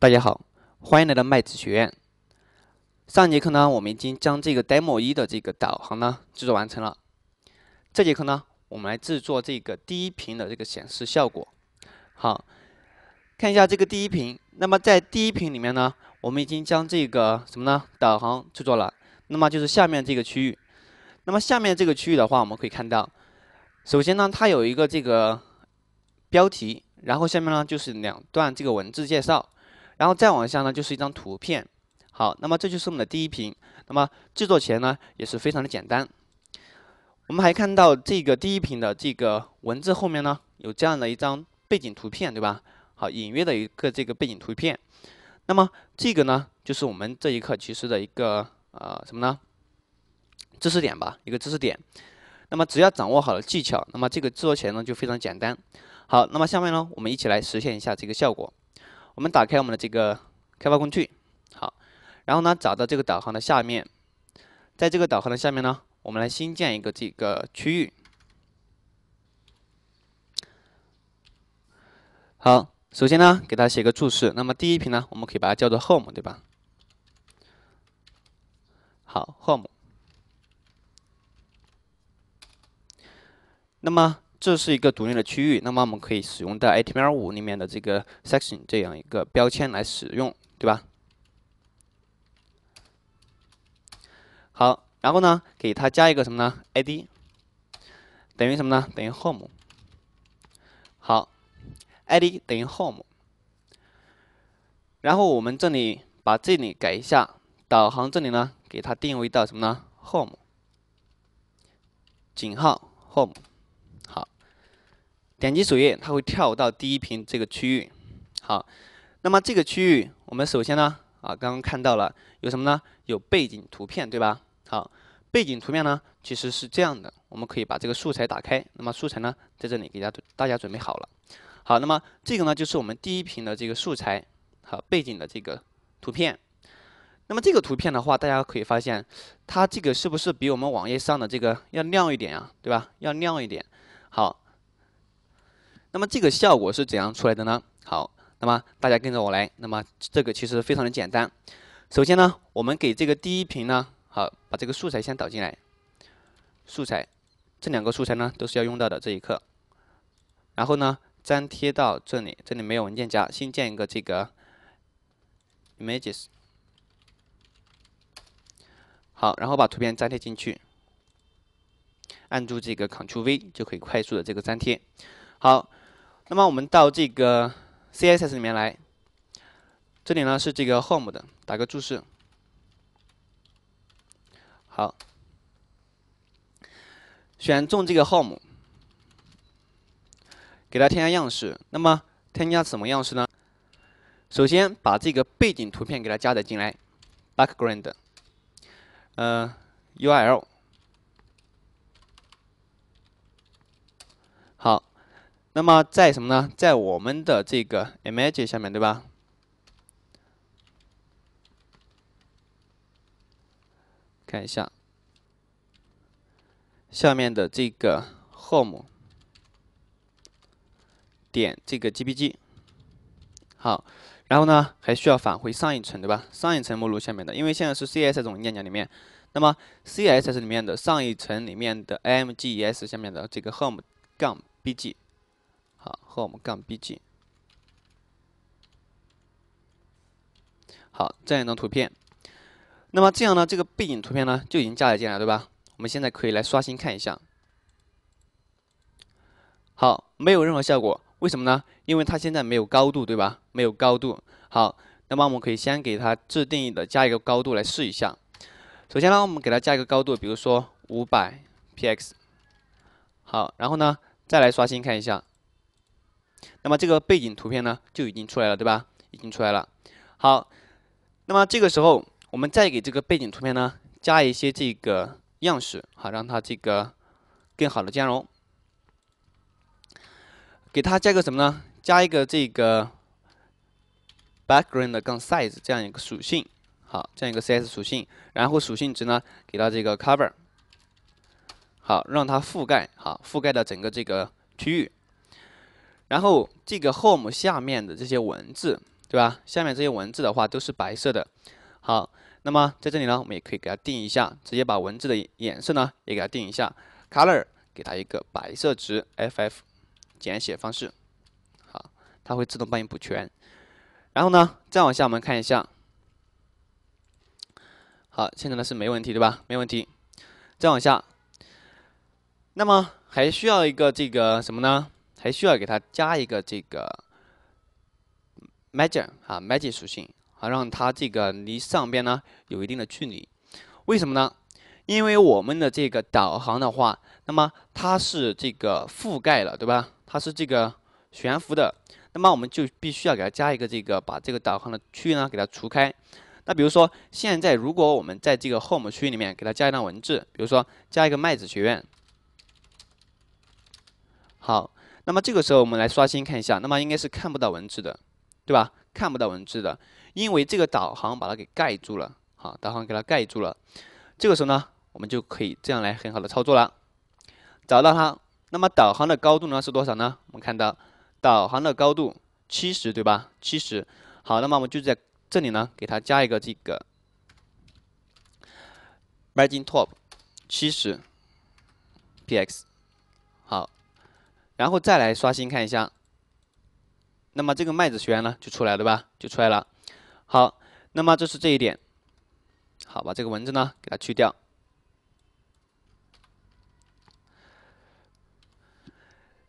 大家好，欢迎来到麦子学院。上节课呢，我们已经将这个 Demo 一的这个导航呢制作完成了。这节课呢，我们来制作这个第一屏的这个显示效果。好，看一下这个第一屏。那么在第一屏里面呢，我们已经将这个什么呢？导航制作了。那么就是下面这个区域。那么下面这个区域的话，我们可以看到，首先呢，它有一个这个标题，然后下面呢就是两段这个文字介绍。然后再往下呢，就是一张图片。好，那么这就是我们的第一屏。那么制作起来呢，也是非常的简单。我们还看到这个第一屏的这个文字后面呢，有这样的一张背景图片，对吧？好，隐约的一个这个背景图片。那么这个呢，就是我们这一课其实的一个呃什么呢？知识点吧，一个知识点。那么只要掌握好了技巧，那么这个制作起来呢就非常简单。好，那么下面呢，我们一起来实现一下这个效果。我们打开我们的这个开发工具，好，然后呢，找到这个导航的下面，在这个导航的下面呢，我们来新建一个这个区域。好，首先呢，给它写个注释。那么第一屏呢，我们可以把它叫做 Home，对吧？好，Home。那么这是一个独立的区域，那么我们可以使用到 HTML 五里面的这个 section 这样一个标签来使用，对吧？好，然后呢，给它加一个什么呢？id 等于什么呢？等于 home。好，id 等于 home。然后我们这里把这里改一下，导航这里呢，给它定位到什么呢？home 井号 home。点击首页，它会跳到第一屏这个区域。好，那么这个区域，我们首先呢，啊，刚刚看到了有什么呢？有背景图片，对吧？好，背景图片呢，其实是这样的。我们可以把这个素材打开。那么素材呢，在这里给大家大家准备好了。好，那么这个呢，就是我们第一屏的这个素材，好，背景的这个图片。那么这个图片的话，大家可以发现，它这个是不是比我们网页上的这个要亮一点啊？对吧？要亮一点。好。那么这个效果是怎样出来的呢？好，那么大家跟着我来。那么这个其实非常的简单。首先呢，我们给这个第一屏呢，好，把这个素材先导进来。素材，这两个素材呢都是要用到的这一课。然后呢，粘贴到这里，这里没有文件夹，新建一个这个 images。好，然后把图片粘贴进去。按住这个 Ctrl V 就可以快速的这个粘贴。好。那么我们到这个 CSS 里面来，这里呢是这个 home 的，打个注释，好，选中这个 home，给它添加样式。那么添加什么样式呢？首先把这个背景图片给它加载进来，background，呃，URL。那么在什么呢？在我们的这个 image 下面，对吧？看一下下面的这个 home 点这个 g p g。好，然后呢还需要返回上一层，对吧？上一层目录下面的，因为现在是 c s s 总文件夹里面。那么 c s s 里面的上一层里面的 m g s 下面的这个 home 杠 b g。好，和我们杠 bg。好，这样一张图片。那么这样呢，这个背景图片呢就已经加载进来，对吧？我们现在可以来刷新看一下。好，没有任何效果，为什么呢？因为它现在没有高度，对吧？没有高度。好，那么我们可以先给它自定义的加一个高度来试一下。首先呢，我们给它加一个高度，比如说五百 px。好，然后呢，再来刷新看一下。那么这个背景图片呢就已经出来了，对吧？已经出来了。好，那么这个时候我们再给这个背景图片呢加一些这个样式，好，让它这个更好的兼容。给它加个什么呢？加一个这个 background 的杠 size 这样一个属性，好，这样一个 CSS 属性。然后属性值呢给到这个 cover，好，让它覆盖，好，覆盖到整个这个区域。然后这个 home 下面的这些文字，对吧？下面这些文字的话都是白色的。好，那么在这里呢，我们也可以给它定一下，直接把文字的颜色呢也给它定一下，color 给它一个白色值 ff，简写方式，好，它会自动帮你补全。然后呢，再往下我们看一下，好，现在呢是没问题，对吧？没问题。再往下，那么还需要一个这个什么呢？还需要给它加一个这个 margin 啊 margin 属性，好让它这个离上边呢有一定的距离。为什么呢？因为我们的这个导航的话，那么它是这个覆盖了，对吧？它是这个悬浮的，那么我们就必须要给它加一个这个，把这个导航的区域呢给它除开。那比如说，现在如果我们在这个 home 区域里面给它加一段文字，比如说加一个麦子学院，好。那么这个时候我们来刷新看一下，那么应该是看不到文字的，对吧？看不到文字的，因为这个导航把它给盖住了。好，导航给它盖住了。这个时候呢，我们就可以这样来很好的操作了，找到它。那么导航的高度呢是多少呢？我们看到导航的高度七十，对吧？七十。好，那么我们就在这里呢，给它加一个这个 margin-top 七十 px。好。然后再来刷新看一下，那么这个麦子学员呢就出来了对吧？就出来了。好，那么这是这一点。好，把这个文字呢给它去掉。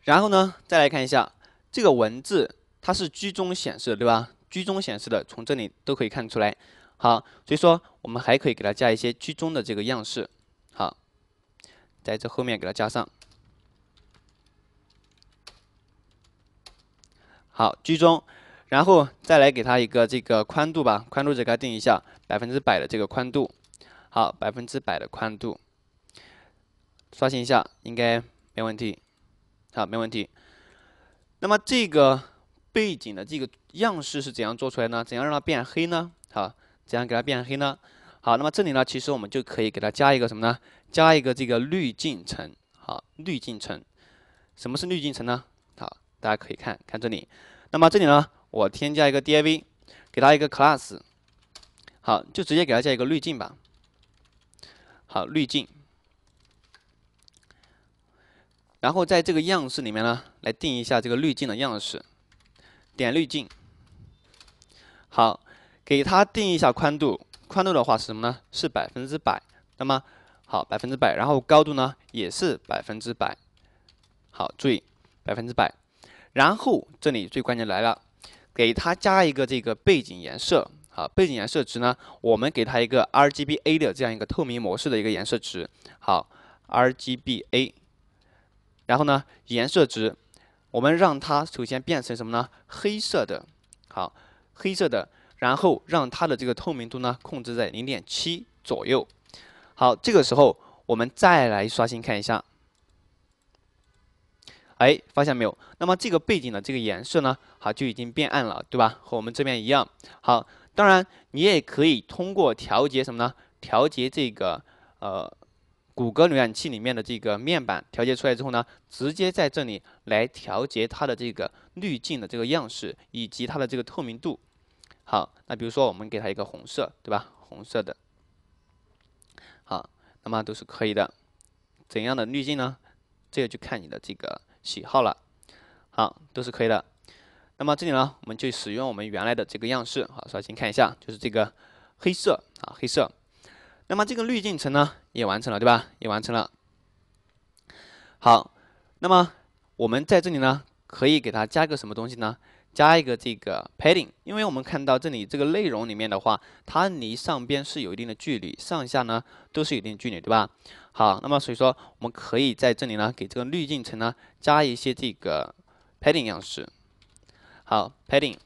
然后呢，再来看一下这个文字，它是居中显示对吧？居中显示的，从这里都可以看出来。好，所以说我们还可以给它加一些居中的这个样式。好，在这后面给它加上。好，居中，然后再来给它一个这个宽度吧，宽度给它定一下，百分之百的这个宽度。好，百分之百的宽度。刷新一下，应该没问题。好，没问题。那么这个背景的这个样式是怎样做出来呢？怎样让它变黑呢？好，怎样给它变黑呢？好，那么这里呢，其实我们就可以给它加一个什么呢？加一个这个滤镜层。好，滤镜层。什么是滤镜层呢？好，大家可以看看这里。那么这里呢，我添加一个 div，给它一个 class，好，就直接给它加一个滤镜吧。好，滤镜。然后在这个样式里面呢，来定一下这个滤镜的样式，点滤镜。好，给它定一下宽度，宽度的话是什么呢？是百分之百。那么好，百分之百。然后高度呢也是百分之百。好，注意百分之百。然后这里最关键来了，给它加一个这个背景颜色，好，背景颜色值呢，我们给它一个 RGBA 的这样一个透明模式的一个颜色值，好，RGBA，然后呢，颜色值，我们让它首先变成什么呢？黑色的，好，黑色的，然后让它的这个透明度呢控制在0.7左右，好，这个时候我们再来刷新看一下。哎，发现没有？那么这个背景的这个颜色呢，好就已经变暗了，对吧？和我们这边一样。好，当然你也可以通过调节什么呢？调节这个呃，谷歌浏览器里面的这个面板，调节出来之后呢，直接在这里来调节它的这个滤镜的这个样式以及它的这个透明度。好，那比如说我们给它一个红色，对吧？红色的。好，那么都是可以的。怎样的滤镜呢？这个就看你的这个。喜好了，好都是可以的。那么这里呢，我们就使用我们原来的这个样式，好，刷新看一下，就是这个黑色啊，黑色。那么这个滤镜层呢，也完成了，对吧？也完成了。好，那么我们在这里呢，可以给它加个什么东西呢？加一个这个 padding，因为我们看到这里这个内容里面的话，它离上边是有一定的距离，上下呢都是有一定距离，对吧？好，那么所以说我们可以在这里呢给这个滤镜层呢加一些这个 padding 样式。好 padding，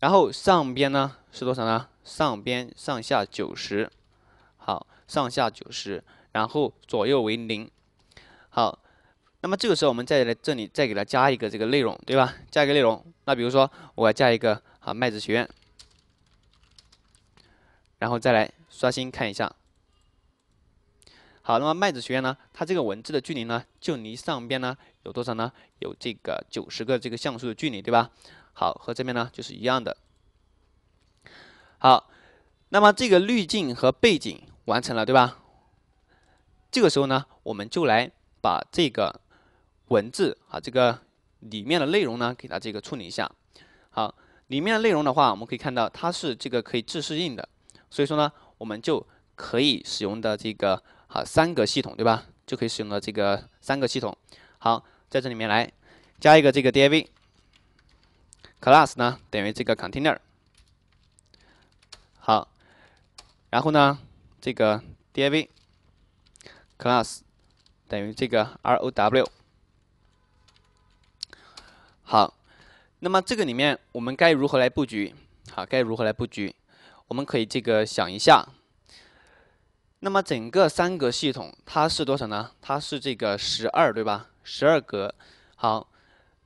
然后上边呢是多少呢？上边上下九十，好，上下九十，然后左右为零，好。那么这个时候，我们再来这里再给它加一个这个内容，对吧？加一个内容。那比如说，我加一个啊麦子学院，然后再来刷新看一下。好，那么麦子学院呢，它这个文字的距离呢，就离上边呢有多少呢？有这个九十个这个像素的距离，对吧？好，和这边呢就是一样的。好，那么这个滤镜和背景完成了，对吧？这个时候呢，我们就来把这个。文字啊，这个里面的内容呢，给它这个处理一下。好，里面的内容的话，我们可以看到它是这个可以自适应的，所以说呢，我们就可以使用的这个好三个系统，对吧？就可以使用的这个三个系统。好，在这里面来加一个这个 div，class 呢等于这个 container。好，然后呢，这个 div，class 等于这个 row。好，那么这个里面我们该如何来布局？好，该如何来布局？我们可以这个想一下。那么整个三格系统它是多少呢？它是这个十二对吧？十二格。好，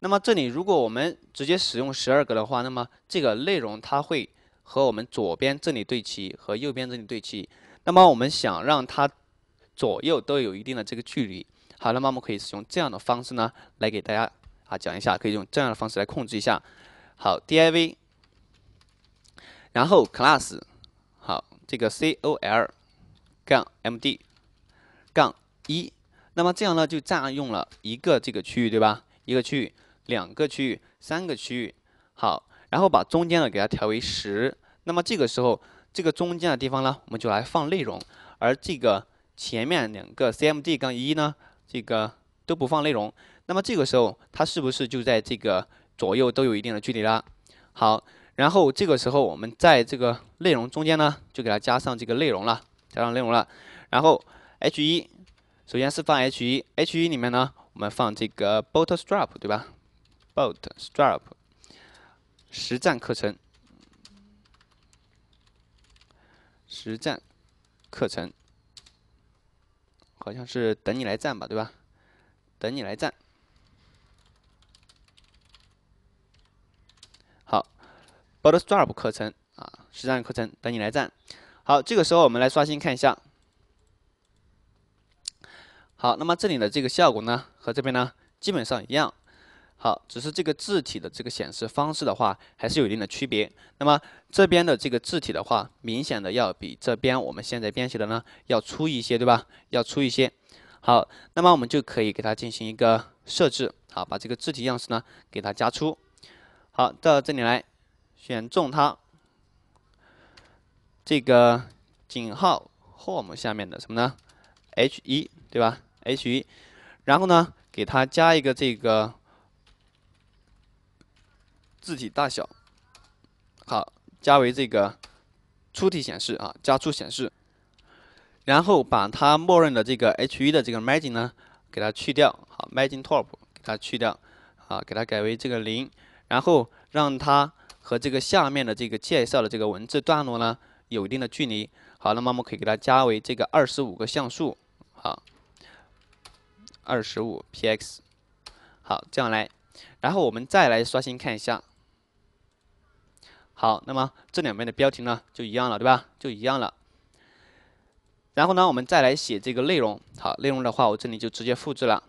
那么这里如果我们直接使用十二格的话，那么这个内容它会和我们左边这里对齐，和右边这里对齐。那么我们想让它左右都有一定的这个距离。好，那么我们可以使用这样的方式呢，来给大家。啊，讲一下，可以用这样的方式来控制一下。好，div，然后 class，好，这个 col，杠 md，杠一。那么这样呢，就占用了一个这个区域，对吧？一个区域，两个区域，三个区域。好，然后把中间呢给它调为十。那么这个时候，这个中间的地方呢，我们就来放内容。而这个前面两个 cmd 杠一呢，这个都不放内容。那么这个时候，它是不是就在这个左右都有一定的距离啦？好，然后这个时候我们在这个内容中间呢，就给它加上这个内容了，加上内容了。然后 H 一，首先是放 H 一，H 一里面呢，我们放这个 Bootstrap 对吧？Bootstrap 实战课程，实战课程，好像是等你来战吧，对吧？等你来战。Bootstrap 课程啊，实战课程等你来战。好，这个时候我们来刷新看一下。好，那么这里的这个效果呢，和这边呢基本上一样。好，只是这个字体的这个显示方式的话，还是有一定的区别。那么这边的这个字体的话，明显的要比这边我们现在编写的呢要粗一些，对吧？要粗一些。好，那么我们就可以给它进行一个设置。好，把这个字体样式呢给它加粗。好，到这里来。选中它，这个井号 Home 下面的什么呢？H 一对吧？H 一然后呢，给它加一个这个字体大小，好，加为这个粗体显示啊，加粗显示。然后把它默认的这个 H 一的这个 Margin 呢，给它去掉。好，Margin Top 给它去掉，啊，给它改为这个零。然后让它和这个下面的这个介绍的这个文字段落呢，有一定的距离。好，那么我们可以给它加为这个二十五个像素，好，二十五 px。好，这样来，然后我们再来刷新看一下。好，那么这两边的标题呢就一样了，对吧？就一样了。然后呢，我们再来写这个内容。好，内容的话，我这里就直接复制了，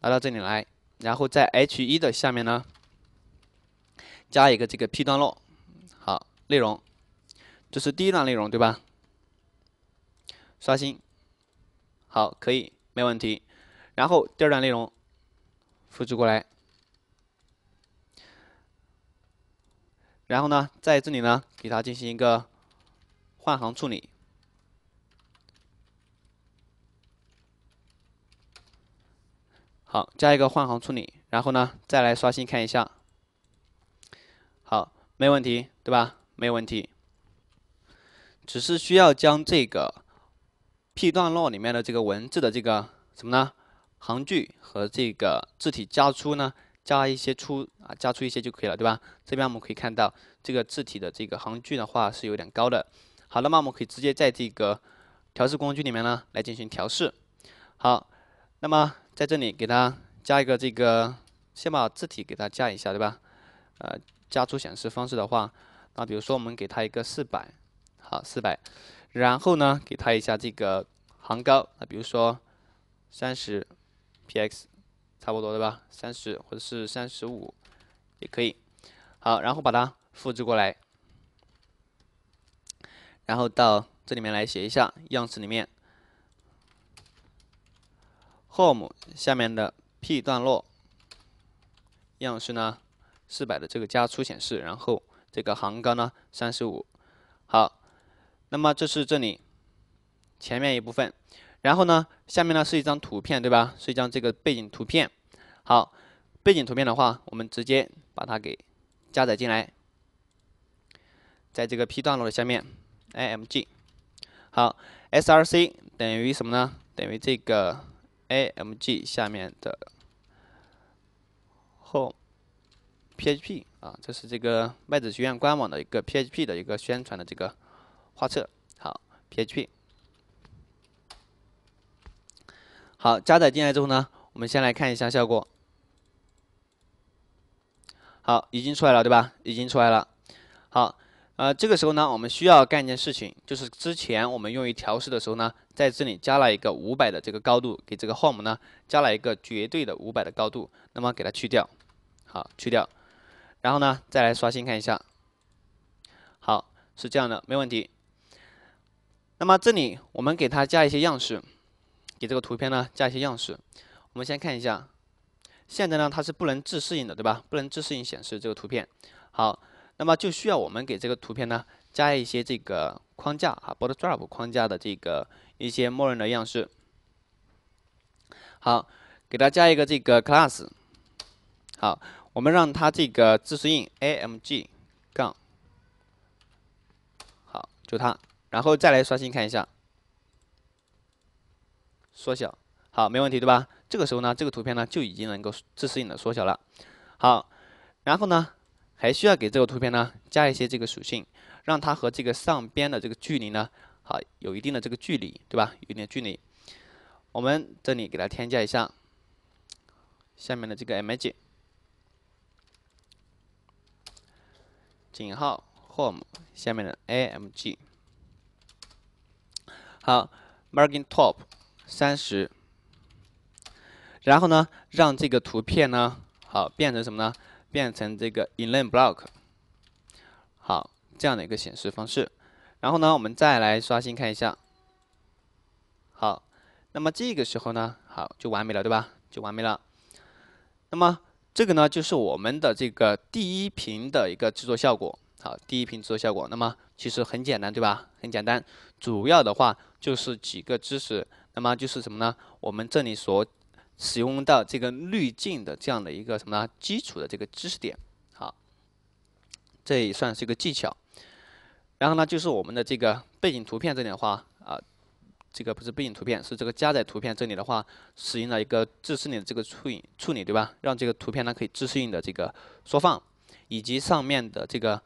拿到这里来，然后在 H1 的下面呢。加一个这个 P 段落，好内容，这是第一段内容对吧？刷新，好可以，没问题。然后第二段内容复制过来，然后呢，在这里呢，给它进行一个换行处理。好，加一个换行处理，然后呢，再来刷新看一下。没问题，对吧？没有问题，只是需要将这个 P 段落里面的这个文字的这个什么呢？行距和这个字体加粗呢？加一些粗啊，加粗一些就可以了，对吧？这边我们可以看到，这个字体的这个行距的话是有点高的。好那么我们可以直接在这个调试工具里面呢来进行调试。好，那么在这里给它加一个这个，先把字体给它加一下，对吧？呃。加粗显示方式的话，那比如说我们给它一个四百，好四百，然后呢，给它一下这个行高，啊比如说三十 px，差不多对吧？三十或者是三十五也可以，好，然后把它复制过来，然后到这里面来写一下样式里面，home 下面的 p 段落样式呢？四百的这个加粗显示，然后这个行高呢三十五，好，那么这是这里前面一部分，然后呢下面呢是一张图片对吧？是一张这个背景图片，好，背景图片的话，我们直接把它给加载进来，在这个 P 段落的下面，IMG，好，SRC 等于什么呢？等于这个 IMG 下面的 home。PHP 啊，这是这个麦子学院官网的一个 PHP 的一个宣传的这个画册。好，PHP，好，加载进来之后呢，我们先来看一下效果。好，已经出来了对吧？已经出来了。好，呃，这个时候呢，我们需要干一件事情，就是之前我们用于调试的时候呢，在这里加了一个五百的这个高度，给这个 Home 呢加了一个绝对的五百的高度，那么给它去掉。好，去掉。然后呢，再来刷新看一下。好，是这样的，没问题。那么这里我们给它加一些样式，给这个图片呢加一些样式。我们先看一下，现在呢它是不能自适应的，对吧？不能自适应显示这个图片。好，那么就需要我们给这个图片呢加一些这个框架啊 b o d t r d r o p 框架的这个一些默认的样式。好，给它加一个这个 class。好。我们让它这个自适应 AMG 杠，好，就它，然后再来刷新看一下，缩小，好，没问题对吧？这个时候呢，这个图片呢就已经能够自适应的缩小了。好，然后呢，还需要给这个图片呢加一些这个属性，让它和这个上边的这个距离呢，好，有一定的这个距离对吧？有点距离，我们这里给它添加一下下面的这个 MAG。井号 home 下面的 AMG 好 margin top 三十，然后呢，让这个图片呢，好变成什么呢？变成这个 inline block 好这样的一个显示方式，然后呢，我们再来刷新看一下，好，那么这个时候呢，好就完美了，对吧？就完美了，那么。这个呢，就是我们的这个第一屏的一个制作效果。好，第一屏制作效果。那么其实很简单，对吧？很简单，主要的话就是几个知识。那么就是什么呢？我们这里所使用到这个滤镜的这样的一个什么呢？基础的这个知识点。好，这也算是一个技巧。然后呢，就是我们的这个背景图片这里的话啊。这个不是背景图片，是这个加载图片。这里的话，使用了一个自适应的这个处理处理，对吧？让这个图片呢可以自适应的这个缩放，以及上面的这个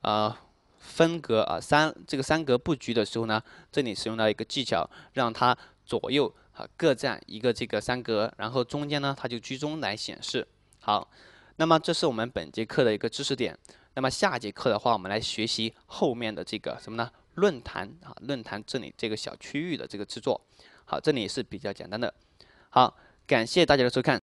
呃分隔啊三这个三格布局的时候呢，这里使用了一个技巧，让它左右啊各占一个这个三格，然后中间呢它就居中来显示。好，那么这是我们本节课的一个知识点。那么下节课的话，我们来学习后面的这个什么呢？论坛啊，论坛这里这个小区域的这个制作，好，这里是比较简单的。好，感谢大家的收看。